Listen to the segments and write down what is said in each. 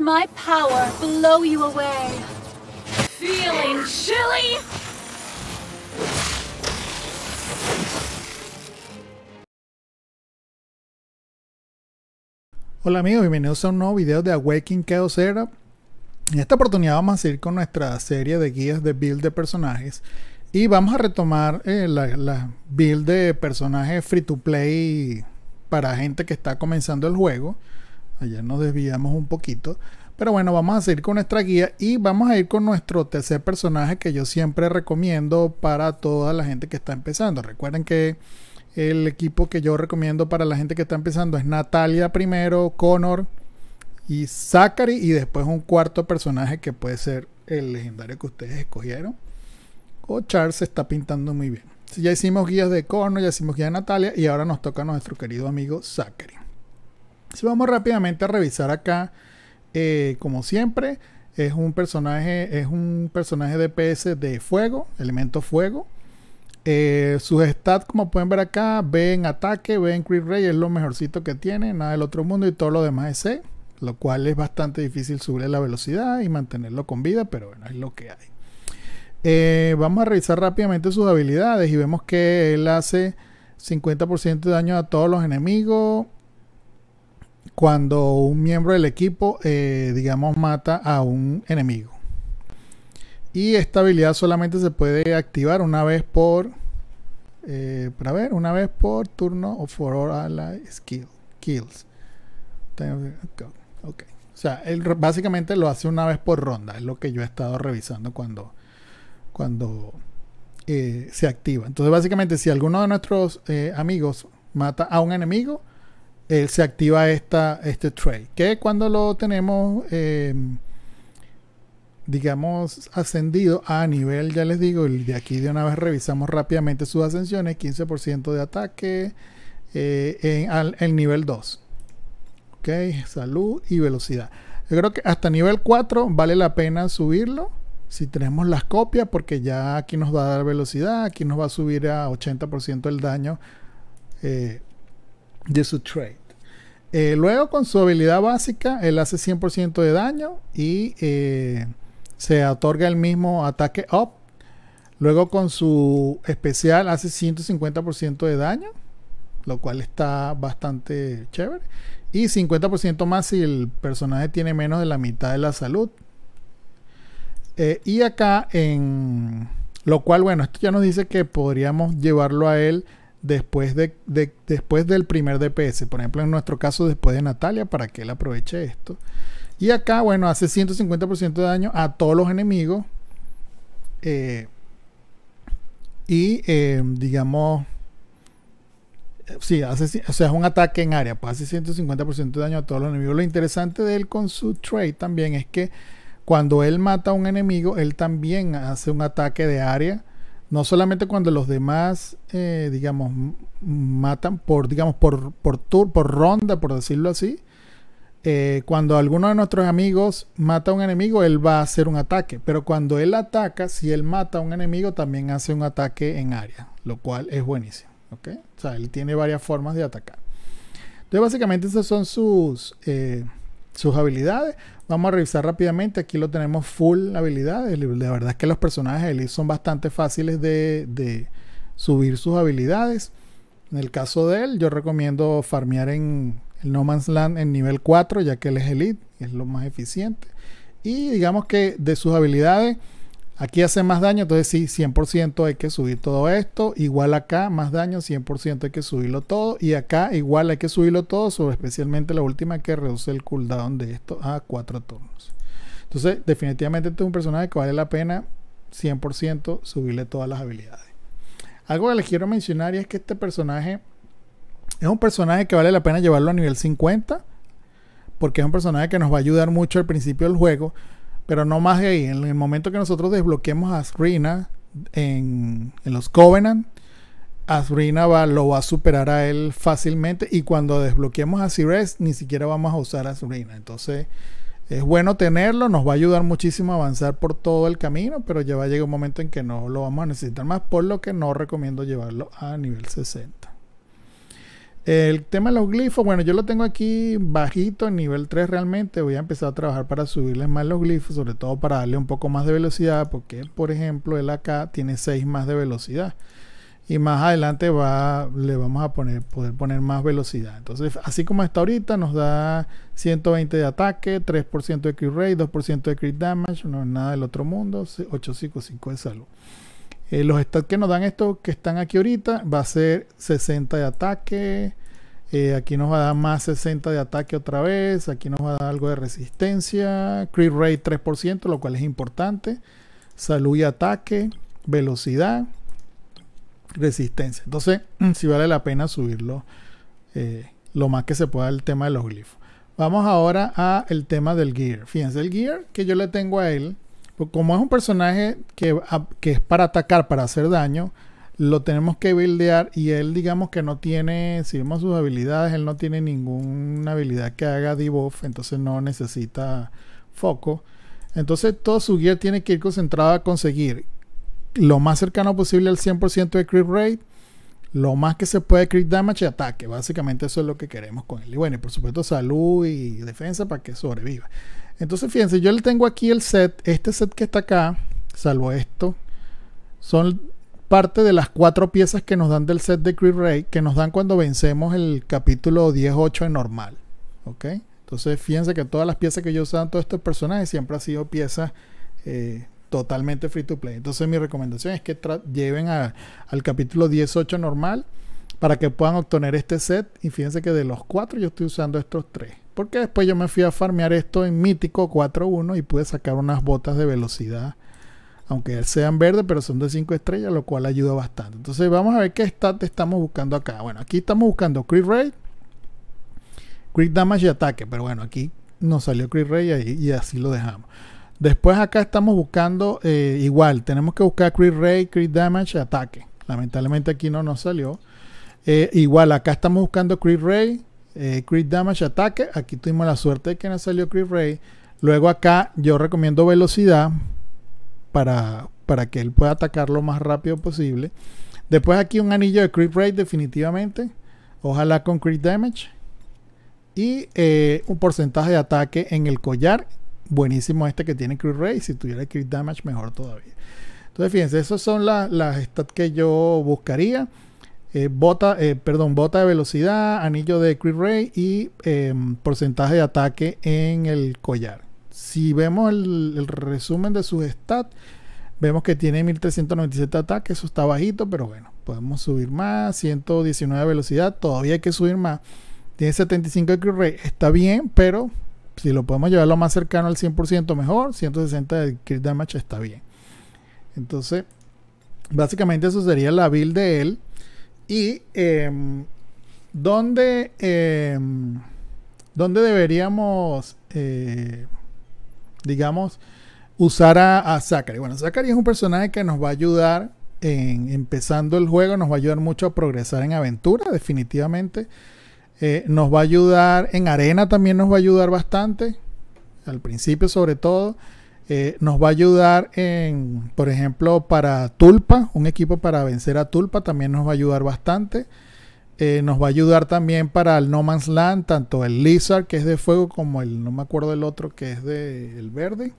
my power blow you away. Feeling chilly? Hola amigos, bienvenidos a un nuevo video de Awakening Chaos Era. En esta oportunidad vamos a seguir con nuestra serie de guías de build de personajes y vamos a retomar eh, la, build de personajes free to play para gente que está comenzando el juego. Ayer nos desviamos un poquito. Pero bueno, vamos a seguir con nuestra guía y vamos a ir con nuestro tercer personaje que yo siempre recomiendo para toda la gente que está empezando. Recuerden que el equipo que yo recomiendo para la gente que está empezando es Natalia primero, Connor y Zachary y después un cuarto personaje que puede ser el legendario que ustedes escogieron. O Charles se está pintando muy bien. Ya hicimos guías de Connor, ya hicimos guía de Natalia y ahora nos toca a nuestro querido amigo Zachary. Si vamos rápidamente a revisar acá, eh, como siempre, es un personaje, es un personaje PS de fuego, elemento fuego. Eh, sus stats, como pueden ver acá, ven en ataque, ven en crit rate, es lo mejorcito que tiene, nada del otro mundo y todo lo demás es C, lo cual es bastante difícil subir la velocidad y mantenerlo con vida, pero bueno, es lo que hay. Eh, vamos a revisar rápidamente sus habilidades y vemos que él hace 50% de daño a todos los enemigos, cuando un miembro del equipo, eh, digamos, mata a un enemigo. Y esta habilidad solamente se puede activar una vez por, eh, para ver, una vez por turno o for all ally skill, kills. O sea, él básicamente lo hace una vez por ronda, es lo que yo he estado revisando cuando, cuando eh, se activa. Entonces, básicamente, si alguno de nuestros amigos mata a un enemigo, eh, se activa esta, este trade. Que cuando lo tenemos, em, digamos, ascendido a nivel, ya les digo, de aquí de una vez revisamos rápidamente sus ascensiones, 15% de ataque eh, en el nivel 2. Ok, salud y velocidad. Yo creo que hasta nivel 4 vale la pena subirlo. Si tenemos las copias, porque ya aquí nos va a dar velocidad, aquí nos va a subir a 80% el daño. Eh, de su trade. Eh, luego con su habilidad básica, él hace 100% de daño y eh, se otorga el mismo ataque up. Luego con su especial hace 150% de daño, lo cual está bastante chévere. Y 50% más si el personaje tiene menos de la mitad de la salud. Eh, y acá en... Lo cual, bueno, esto ya nos dice que podríamos llevarlo a él después, de, después del primer DPS. Por ejemplo, en nuestro caso, después de Natalia, para que él aproveche esto. Y acá, bueno, hace 150% de daño a todos los enemigos. Eh, y em, digamos, sí, hace, o sea, es un ataque en área, pues hace 150% de daño a todos los enemigos. Lo interesante de él con su trade también es que cuando él mata a un enemigo, él también hace un ataque de área no solamente cuando los demás, eh, digamos, matan por, digamos, por, por tour, por ronda, por decirlo así. Eh, cuando alguno de nuestros amigos mata a un enemigo, él va a hacer un ataque. Pero cuando él ataca, si él mata a un enemigo, también hace un ataque en área, lo cual es buenísimo. ¿okay? O sea, él tiene varias formas de atacar. Entonces, básicamente, esas son sus. Eh, sus habilidades. Vamos a revisar rápidamente. Aquí lo tenemos full habilidades. de verdad es que los personajes de Elite son bastante fáciles de, de, subir sus habilidades. En el caso de él, yo recomiendo farmear en el No Man's Land en nivel 4, ya que él es Elite, es lo más eficiente. Y digamos que de sus habilidades Aquí hace más daño, entonces sí, 100% hay que subir todo esto. Igual acá, más daño, 100% hay que subirlo todo. Y acá igual hay que subirlo todo, sobre especialmente la última que reduce el cooldown de esto a 4 turnos. Entonces, definitivamente este es un personaje que vale la pena 100% subirle todas las habilidades. Algo que les quiero mencionar y es que este personaje es un personaje que vale la pena llevarlo a nivel 50. Porque es un personaje que nos va a ayudar mucho al principio del juego pero no más que ahí. En el momento que nosotros desbloqueemos a Asrina en, los Covenant, Asrina lo va a superar a él fácilmente. Y cuando desbloqueemos a Cyrus ni siquiera vamos a usar a Asrina. Entonces, es bueno tenerlo, nos va a ayudar muchísimo a avanzar por todo el camino, pero ya va a llegar un momento en que no lo vamos a necesitar más, por lo que no recomiendo llevarlo a nivel 60. El tema de los glifos, bueno, yo lo tengo aquí bajito, en nivel 3 realmente. Voy a empezar a trabajar para subirles más los glifos, sobre todo para darle un poco más de velocidad, porque por ejemplo él acá tiene 6 más de velocidad. Y más adelante va, le vamos a poner, poder poner más velocidad. Entonces, así como está ahorita, nos da 120 de ataque, 3% de crit rate, 2% de crit damage, no es nada del otro mundo, 855 de salud. Eh, los stats que nos dan estos que están aquí ahorita va a ser 60 de ataque. Eh, aquí nos va a dar más 60 de ataque otra vez. Aquí nos va a dar algo de resistencia. Crit rate 3%, lo cual es importante. Salud y ataque. Velocidad. Resistencia. Entonces, si vale la pena subirlo eh, lo más que se pueda el tema de los glifos. Vamos ahora a el tema del gear. Fíjense, el gear que yo le tengo a él como es un personaje que, es para atacar, para hacer daño, lo tenemos que buildear y él digamos que no tiene, si vemos sus habilidades, él no tiene ninguna habilidad que haga debuff, entonces no necesita foco. Entonces todo su gear tiene que ir concentrado a conseguir lo más cercano posible al 100% de crit rate, lo más que se puede crit damage y ataque. Básicamente eso es lo que queremos con él. Y bueno, y por supuesto salud y defensa para que sobreviva. Entonces, fíjense, yo le tengo aquí el set, este set que está acá, salvo esto, son parte de las cuatro piezas que nos dan del set de Creed Ray, que nos dan cuando vencemos el capítulo 10.8 en normal. ¿Ok? Entonces, fíjense que todas las piezas que yo usan, todos estos personajes, siempre han sido piezas eh, totalmente free to play. Entonces, mi recomendación es que lleven al capítulo 18 normal para que puedan obtener este set. Y fíjense que de los cuatro, yo estoy usando estos tres. Porque después yo me fui a farmear esto en Mítico 4.1 y pude sacar unas botas de velocidad. Aunque sean verdes, pero son de 5 estrellas, lo cual ayuda bastante. Entonces vamos a ver qué stat estamos buscando acá. Bueno, aquí estamos buscando crit rate, crit damage y ataque. Pero bueno, aquí nos salió crit rate y, así lo dejamos. Después acá estamos buscando eh, igual, tenemos que buscar crit rate, crit damage, y ataque. Lamentablemente aquí no nos salió. Eh, igual acá estamos buscando crit rate, eh, Crit Damage Ataque. Aquí tuvimos la suerte de que nos salió Crit Ray. Luego acá yo recomiendo velocidad para, para que él pueda atacar lo más rápido posible. Después aquí un anillo de Crit Ray definitivamente. Ojalá con Crit Damage. Y eh, un porcentaje de ataque en el collar. Buenísimo este que tiene Crit Ray. Si tuviera Crit Damage mejor todavía. Entonces fíjense, esas son las stats que yo buscaría. Eh, bota, eh, perdón, bota de velocidad, anillo de crit ray y em, porcentaje de ataque en el collar. Si vemos el, resumen de sus stats, vemos que tiene 1397 ataques, eso está bajito, pero bueno, podemos subir más, 119 de velocidad, todavía hay que subir más. Tiene 75 de crit Ray. está bien, pero si lo podemos llevar lo más cercano al 100% mejor, 160 de crit damage está bien. Entonces, básicamente eso sería la build de él. Y em, em, ¿dónde, deberíamos, eh, digamos, usar a, a, Zachary? Bueno, Zachary es un personaje que nos va a ayudar en empezando el juego, nos va a ayudar mucho a progresar en aventura, definitivamente. Eh, nos va a ayudar en arena, también nos va a ayudar bastante, al principio sobre todo. Eh, nos va a ayudar en, por ejemplo, para Tulpa, un equipo para vencer a Tulpa también nos va a ayudar bastante. Eh, nos va a ayudar también para el No Man's Land, tanto el Lizard, que es de fuego, como el, no me acuerdo el otro, que es de el verde,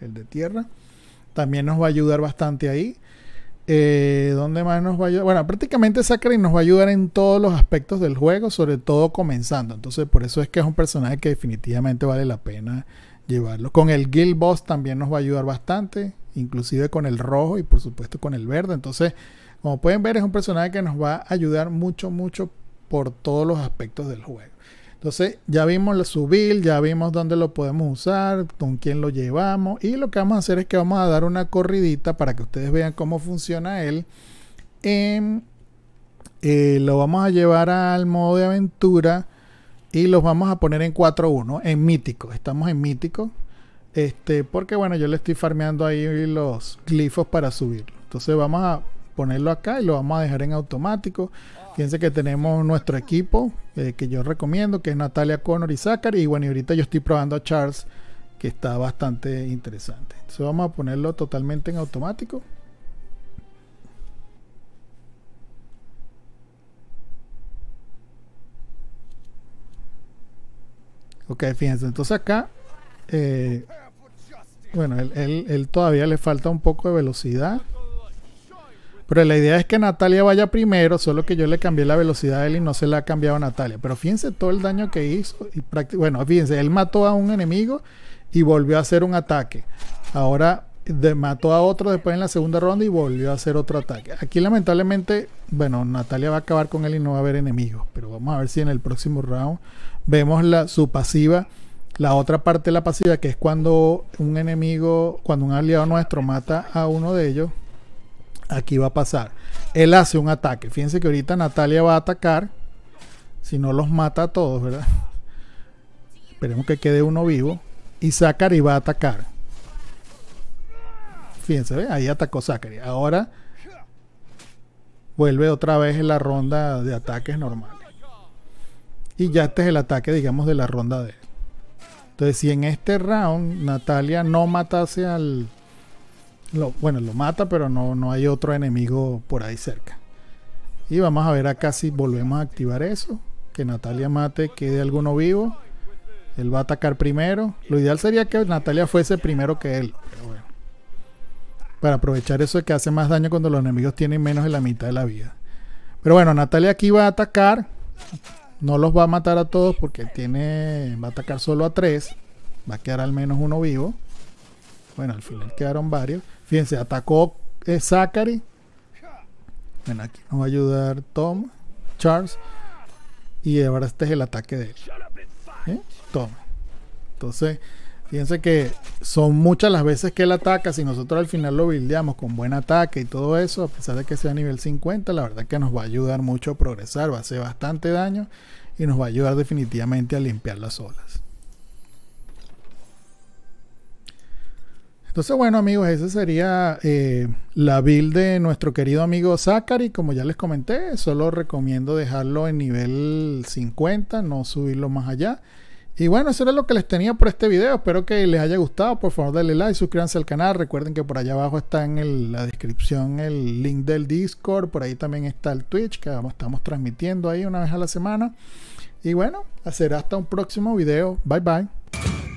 el de tierra. También nos va a ayudar bastante ahí. Eh, ¿Dónde más nos va a ayudar? Bueno, prácticamente Sakurai nos va a ayudar en todos los aspectos del juego, sobre todo comenzando. Entonces, por eso es que es un personaje que definitivamente vale la pena llevarlo. Con el Guild Boss también nos va a ayudar bastante, inclusive con el rojo y por supuesto con el verde. Entonces, como pueden ver, es un personaje que nos va a ayudar mucho, mucho por todos los aspectos del juego. Entonces, ya vimos su build, ya vimos dónde lo podemos usar, con quién lo llevamos. Y lo que vamos a hacer es que vamos a dar una corridita para que ustedes vean cómo funciona él. Em, eh, lo vamos a llevar al modo de aventura y los vamos a poner en 1 en mítico. Estamos en mítico. Este, porque bueno, yo le estoy farmeando ahí los glifos para subirlo. Entonces vamos a ponerlo acá y lo vamos a dejar en automático. Fíjense que tenemos nuestro equipo eh, que yo recomiendo, que es Natalia Connor y Zachary. Y bueno, y ahorita yo estoy probando a Charles, que está bastante interesante. Entonces vamos a ponerlo totalmente en automático. Ok, fíjense, entonces acá, eh, bueno, él, todavía le falta un poco de velocidad. Pero la idea es que Natalia vaya primero, solo que yo le cambié la velocidad a él y no se la ha cambiado a Natalia. Pero fíjense todo el daño que hizo. Y bueno, fíjense, él mató a un enemigo y volvió a hacer un ataque. Ahora de, mató a otro después en la segunda ronda y volvió a hacer otro ataque. Aquí lamentablemente, bueno, Natalia va a acabar con él y no va a haber enemigos, pero vamos a ver si en el próximo round vemos la, su pasiva. La otra parte de la pasiva, que es cuando un enemigo, cuando un aliado nuestro mata a uno de ellos, aquí va a pasar. Él hace un ataque. Fíjense que ahorita Natalia va a atacar. Si no los mata a todos, ¿verdad? Esperemos que quede uno vivo. Y y va a atacar. Fíjense, ahí atacó Zachary. Ahora vuelve otra vez en la ronda de ataques normales. Y ya este es el ataque, digamos, de la ronda de él. Entonces, si en este round Natalia no matase al. bueno, lo mata, pero no, no hay otro enemigo por ahí cerca. Y vamos a ver acá si volvemos a activar eso. Que Natalia mate, quede alguno vivo. Él va a atacar primero. Lo ideal sería que Natalia fuese primero que él. Pero bueno para aprovechar eso de que hace más daño cuando los enemigos tienen menos de la mitad de la vida. Pero bueno, Natalia aquí va a atacar. No los va a matar a todos porque tiene va a atacar solo a tres. Va a quedar al menos uno vivo. Bueno, al final quedaron varios. Fíjense, atacó eh, Zachary. Bueno, aquí nos va a ayudar Tom, Charles. Y ahora este es el ataque de él. ¿Eh? Tom. Entonces, Fíjense que son muchas las veces que él ataca. Si nosotros al final lo bildeamos con buen ataque y todo eso, a pesar de que sea nivel 50, la verdad que nos va a ayudar mucho a progresar. Va a hacer bastante daño y nos va a ayudar definitivamente a limpiar las olas. Entonces, bueno, amigos, esa sería eh, la build de nuestro querido amigo Zachary. Como ya les comenté, solo recomiendo dejarlo en nivel 50, no subirlo más allá. Y bueno, eso era lo que les tenía por este video. Espero que les haya gustado. Por favor, denle like, suscríbanse al canal. Recuerden que por allá abajo está en la descripción el link del Discord. Por ahí también está el Twitch, que estamos transmitiendo ahí una vez a la semana. Y bueno, hacer hasta un próximo video. Bye bye.